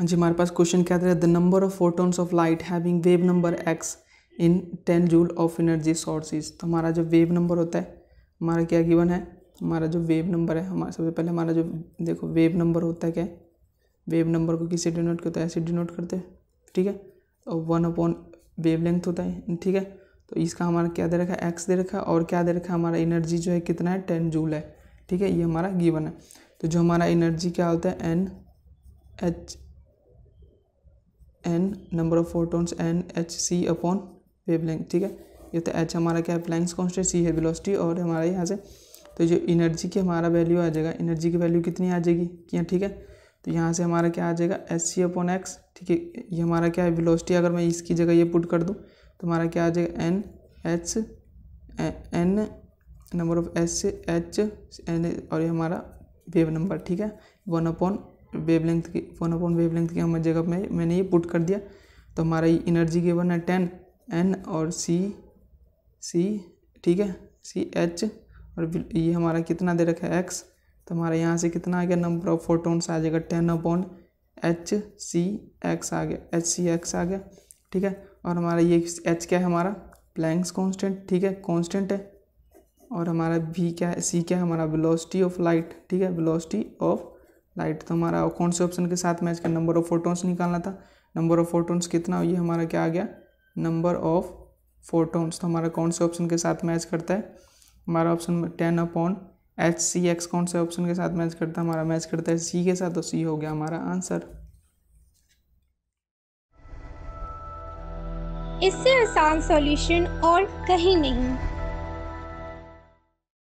हाँ जी हमारे पास क्वेश्चन क्या था the number of photons of light having wave number X in ten joule of energy sources तो हमारा जो वेव नंबर होता है हमारा क्या गिवन है हमारा जो वेव नंबर है हमारा सबसे पहले हमारा जो देखो वेव नंबर होता है क्या वेव नंबर को किसे डिनोट करता है ऐसे डिनोट करते हैं ठीक है और वन अपॉन वेव लेंथ होता है ठीक है तो इसका हमारा क्या दे रखा है एक्स दे रखा है और क्या दे रखा है हमारा एनर्जी जो है कितना है टेन जूल है ठीक है ये हमारा गिवन है तो जो हमारा एनर्जी क्या होता है N H N number of photons N H C upon length ठीक है ये तो एच हमारा क्या है प्लैंक्स कॉन्स्टेंट सी है वेलोसिटी और हमारे यहाँ से तो जो एनर्जी की हमारा वैल्यू आ जाएगा एनर्जी की वैल्यू कितनी आ जाएगी क्या ठीक है तो यहाँ से हमारा क्या आ जाएगा एच सी अपॉन एक्स ठीक है ये हमारा क्या है वेलोसिटी अगर मैं इसकी जगह ये पुट कर दूँ तो हमारा क्या आ जाएगा N H N number of S H N और ये हमारा वेव नंबर ठीक है वन अपॉन लेंथ की वन अपॉन लेंथ की हम जगह में मैंने ये पुट कर दिया तो हमारा ये एनर्जी गिवन है टेन एन और सी सी ठीक है सी एच और ये हमारा कितना दे रखा है एक्स तो हमारा यहाँ से कितना आ गया नंबर ऑफ फोटोन्स आ जाएगा ten upon H C X आ गया एच सी एक्स आ गया ठीक है और हमारा ये एच क्या है हमारा प्लैंक्स कॉन्स्टेंट ठीक है कॉन्स्टेंट है और हमारा वी क्या है सी क्या है हमारा वेलोसिटी ऑफ लाइट ठीक है वेलोसिटी ऑफ लाइट तो हमारा कौन से ऑप्शन के साथ मैच कर नंबर ऑफ फोटोन्स निकालना था नंबर ऑफ फोटोन्स कितना ये हमारा क्या आ गया नंबर ऑफ फोटोन्स तो हमारा कौन से ऑप्शन के साथ मैच करता है हमारा option ten upon H C X कौन से ऑप्शन के साथ मैच करता है हमारा मैच करता है सी के साथ तो सी हो गया हमारा आंसर इससे आसान सॉल्यूशन और कहीं नहीं